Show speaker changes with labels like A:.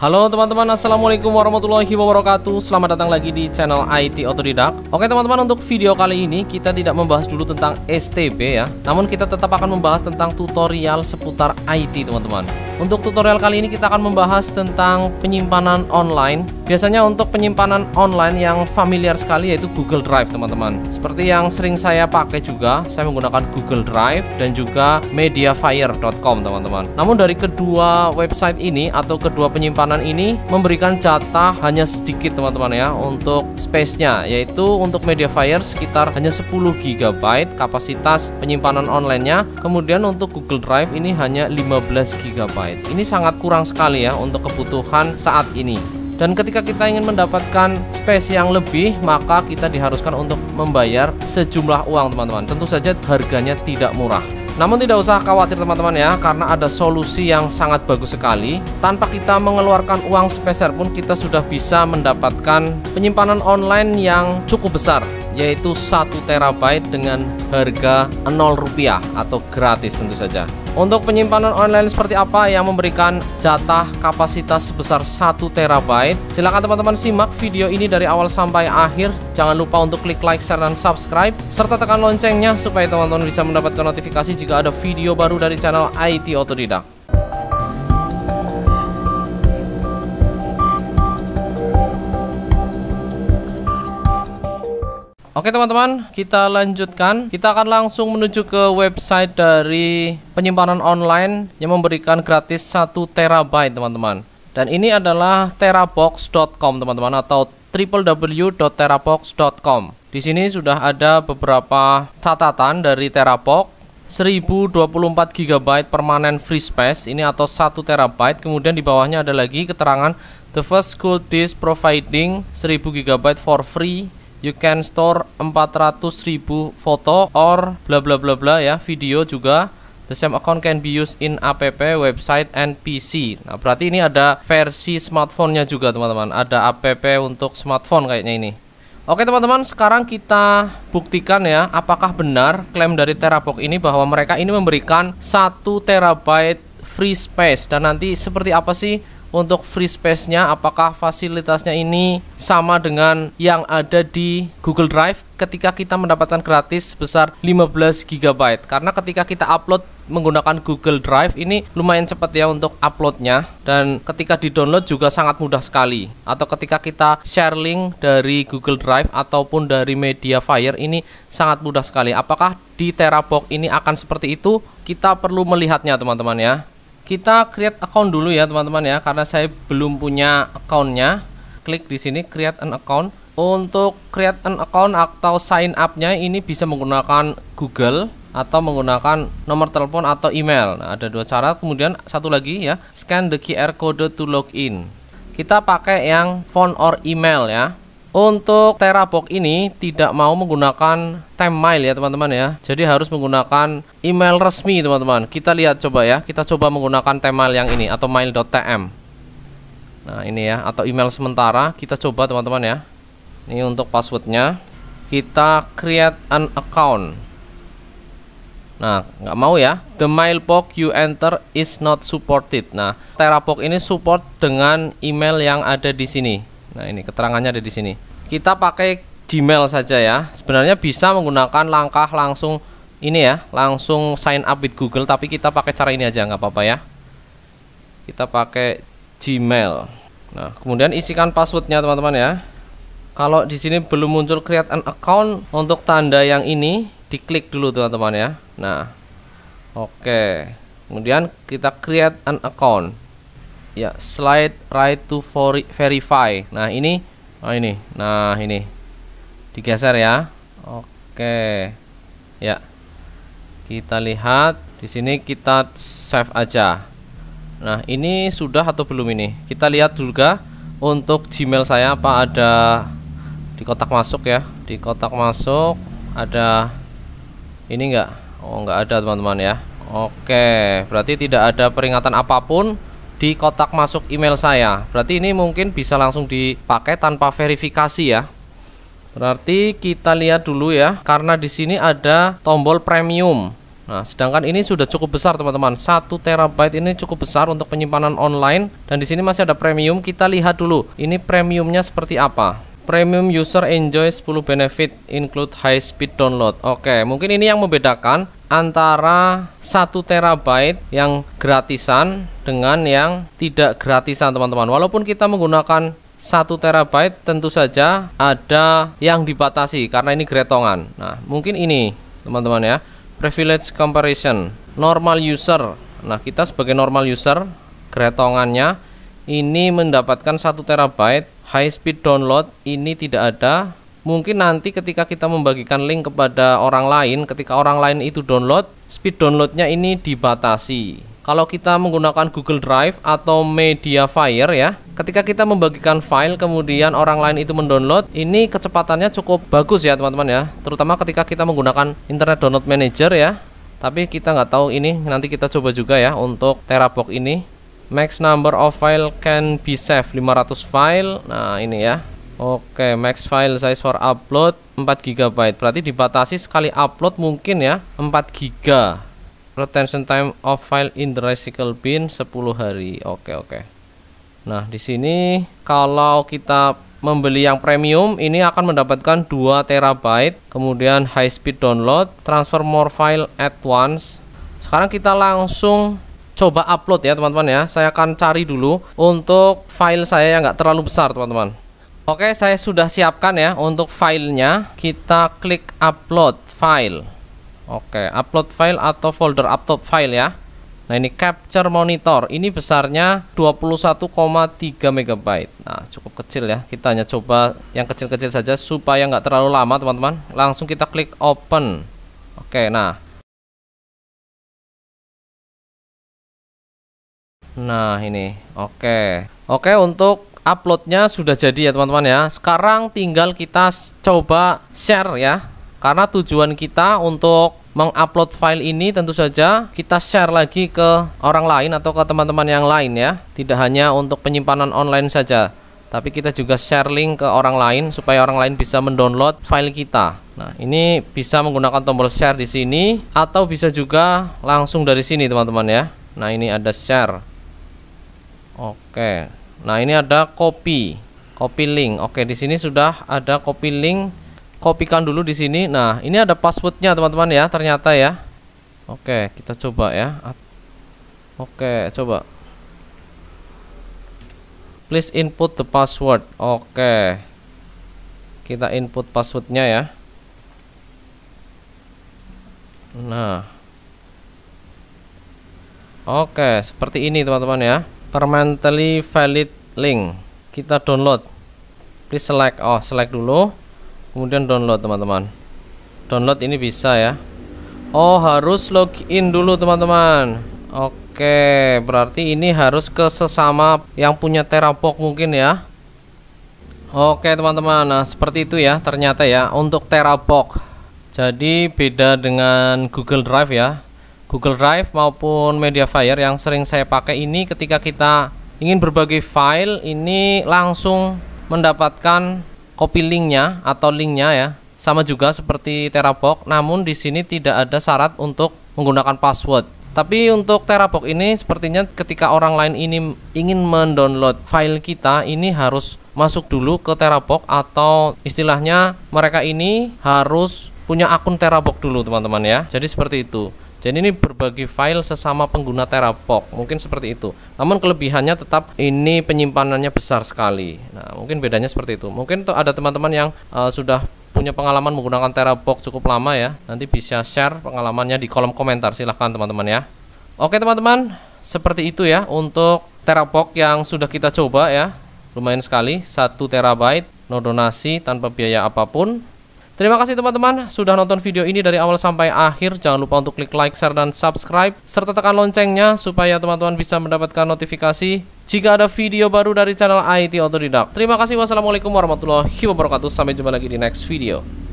A: Halo teman-teman, Assalamualaikum warahmatullahi wabarakatuh Selamat datang lagi di channel IT Otodidak Oke teman-teman, untuk video kali ini kita tidak membahas dulu tentang STB ya Namun kita tetap akan membahas tentang tutorial seputar IT teman-teman untuk tutorial kali ini kita akan membahas tentang penyimpanan online. Biasanya untuk penyimpanan online yang familiar sekali yaitu Google Drive, teman-teman. Seperti yang sering saya pakai juga, saya menggunakan Google Drive dan juga mediafire.com, teman-teman. Namun dari kedua website ini atau kedua penyimpanan ini memberikan jatah hanya sedikit, teman-teman ya, untuk space-nya yaitu untuk mediafire sekitar hanya 10 GB kapasitas penyimpanan online-nya. Kemudian untuk Google Drive ini hanya 15 GB. Ini sangat kurang sekali ya untuk kebutuhan saat ini. Dan ketika kita ingin mendapatkan space yang lebih, maka kita diharuskan untuk membayar sejumlah uang, teman-teman. Tentu saja harganya tidak murah. Namun tidak usah khawatir teman-teman ya, karena ada solusi yang sangat bagus sekali. Tanpa kita mengeluarkan uang sepeser pun kita sudah bisa mendapatkan penyimpanan online yang cukup besar yaitu 1 terabyte dengan harga 0 rupiah atau gratis tentu saja. Untuk penyimpanan online seperti apa yang memberikan jatah kapasitas sebesar 1 terabyte? Silakan teman-teman simak video ini dari awal sampai akhir. Jangan lupa untuk klik like, share, dan subscribe serta tekan loncengnya supaya teman-teman bisa mendapatkan notifikasi jika ada video baru dari channel IT Otodidak. Oke teman-teman, kita lanjutkan. Kita akan langsung menuju ke website dari penyimpanan online yang memberikan gratis 1 terabyte teman-teman. Dan ini adalah terabox.com teman-teman atau www.terabox.com. Di sini sudah ada beberapa catatan dari Terabox 1024 GB permanen free space ini atau 1 terabyte kemudian di bawahnya ada lagi keterangan the first school disk providing 1000 GB for free you can store 400.000 foto or bla bla bla bla ya video juga The same account can be used in app, website, and PC. Nah, berarti ini ada versi smartphone-nya juga, teman-teman. Ada app untuk smartphone kayaknya ini. Oke teman-teman, sekarang kita buktikan ya apakah benar klaim dari Terabox ini bahwa mereka ini memberikan 1 terabyte free space dan nanti seperti apa sih untuk free space-nya apakah fasilitasnya ini sama dengan yang ada di Google Drive ketika kita mendapatkan gratis sebesar 15 GB karena ketika kita upload menggunakan Google Drive ini lumayan cepat ya untuk uploadnya dan ketika di download juga sangat mudah sekali atau ketika kita share link dari Google Drive ataupun dari Media Fire ini sangat mudah sekali apakah di Terabox ini akan seperti itu kita perlu melihatnya teman-teman ya kita create account dulu ya teman-teman ya karena saya belum punya accountnya klik di sini create an account untuk create an account atau sign up-nya ini bisa menggunakan Google atau menggunakan nomor telepon atau email. Nah, ada dua cara. Kemudian satu lagi ya, scan the QR code to login. Kita pakai yang phone or email ya. Untuk Terapok ini tidak mau menggunakan time mile ya teman-teman ya. Jadi harus menggunakan email resmi teman-teman. Kita lihat coba ya. Kita coba menggunakan time mile yang ini atau mile.tm. Nah ini ya atau email sementara. Kita coba teman-teman ya. Ini untuk passwordnya. Kita create an account. Nah nggak mau ya. The mailbox you enter is not supported. Nah Terapok ini support dengan email yang ada di sini Nah, ini keterangannya ada di sini. Kita pakai Gmail saja ya. Sebenarnya bisa menggunakan langkah langsung ini ya, langsung sign up with Google tapi kita pakai cara ini aja nggak apa-apa ya. Kita pakai Gmail. Nah, kemudian isikan passwordnya teman-teman ya. Kalau di sini belum muncul create an account untuk tanda yang ini, diklik dulu teman-teman ya. Nah, oke. Kemudian kita create an account ya slide right to verify nah ini oh ini nah ini digeser ya oke ya kita lihat di sini kita save aja nah ini sudah atau belum ini kita lihat juga untuk Gmail saya apa ada di kotak masuk ya di kotak masuk ada ini enggak Oh enggak ada teman-teman ya Oke berarti tidak ada peringatan apapun di kotak masuk email saya berarti ini mungkin bisa langsung dipakai tanpa verifikasi ya berarti kita lihat dulu ya karena di sini ada tombol premium Nah, sedangkan ini sudah cukup besar teman-teman. 1 terabyte ini cukup besar untuk penyimpanan online dan di sini masih ada premium. Kita lihat dulu ini premiumnya seperti apa. Premium user enjoy 10 benefit include high speed download. Oke, mungkin ini yang membedakan antara 1 terabyte yang gratisan dengan yang tidak gratisan, teman-teman. Walaupun kita menggunakan 1 terabyte tentu saja ada yang dibatasi karena ini gretongan. Nah, mungkin ini, teman-teman ya. Privilege comparison, normal user. Nah, kita sebagai normal user gretongannya ini mendapatkan 1 terabyte high speed download ini tidak ada mungkin nanti ketika kita membagikan link kepada orang lain ketika orang lain itu download speed downloadnya ini dibatasi kalau kita menggunakan Google Drive atau Mediafire ya ketika kita membagikan file kemudian orang lain itu mendownload ini kecepatannya cukup bagus ya teman-teman ya terutama ketika kita menggunakan Internet Download Manager ya tapi kita nggak tahu ini nanti kita coba juga ya untuk Terabox ini max number of file can be saved 500 file nah ini ya Oke max file size for upload 4 GB berarti dibatasi sekali upload mungkin ya 4 GB retention time of file in the recycle bin 10 hari oke oke nah di sini kalau kita membeli yang premium ini akan mendapatkan 2 TB kemudian high speed download transfer more file at once sekarang kita langsung coba upload ya teman-teman ya saya akan cari dulu untuk file saya yang nggak terlalu besar teman-teman oke saya sudah siapkan ya untuk filenya kita klik upload file oke upload file atau folder upload file ya nah ini capture monitor ini besarnya 21,3 MB nah cukup kecil ya kita hanya coba yang kecil-kecil saja supaya nggak terlalu lama teman-teman langsung kita klik open oke nah Nah ini oke Oke untuk uploadnya sudah jadi ya teman-teman ya Sekarang tinggal kita coba share ya Karena tujuan kita untuk mengupload file ini tentu saja kita share lagi ke orang lain atau ke teman-teman yang lain ya tidak hanya untuk penyimpanan online saja tapi kita juga share link ke orang lain supaya orang lain bisa mendownload file kita nah ini bisa menggunakan tombol share di sini atau bisa juga langsung dari sini teman-teman ya nah ini ada share Oke. Nah, ini ada copy. Copy link. Oke, di sini sudah ada copy link. Kopikan dulu di sini. Nah, ini ada passwordnya teman-teman ya, ternyata ya. Oke, kita coba ya. Oke, coba. Please input the password. Oke. Kita input passwordnya ya. Nah. Oke, seperti ini teman-teman ya permanently valid link kita download please select oh select dulu kemudian download teman-teman download ini bisa ya Oh harus login dulu teman-teman Oke berarti ini harus ke sesama yang punya terapok mungkin ya Oke teman-teman nah seperti itu ya ternyata ya untuk terapok Jadi beda dengan Google Drive ya Google Drive maupun Mediafire yang sering saya pakai ini ketika kita ingin berbagi file ini langsung mendapatkan copy linknya atau linknya ya sama juga seperti Terabox namun di sini tidak ada syarat untuk menggunakan password tapi untuk Terabox ini sepertinya ketika orang lain ini ingin mendownload file kita ini harus masuk dulu ke Terabox atau istilahnya mereka ini harus punya akun Terabox dulu teman-teman ya jadi seperti itu jadi ini berbagi file sesama pengguna Terapok, mungkin seperti itu. Namun kelebihannya tetap ini penyimpanannya besar sekali. Nah, mungkin bedanya seperti itu. Mungkin tuh ada teman-teman yang uh, sudah punya pengalaman menggunakan Terapok cukup lama ya. Nanti bisa share pengalamannya di kolom komentar. Silahkan teman-teman ya. Oke teman-teman, seperti itu ya untuk Terapok yang sudah kita coba ya. Lumayan sekali, 1 terabyte, no donasi tanpa biaya apapun. Terima kasih teman-teman sudah nonton video ini dari awal sampai akhir. Jangan lupa untuk klik like, share, dan subscribe. Serta tekan loncengnya supaya teman-teman bisa mendapatkan notifikasi jika ada video baru dari channel IT Autodidak. Terima kasih. Wassalamualaikum warahmatullahi wabarakatuh. Sampai jumpa lagi di next video.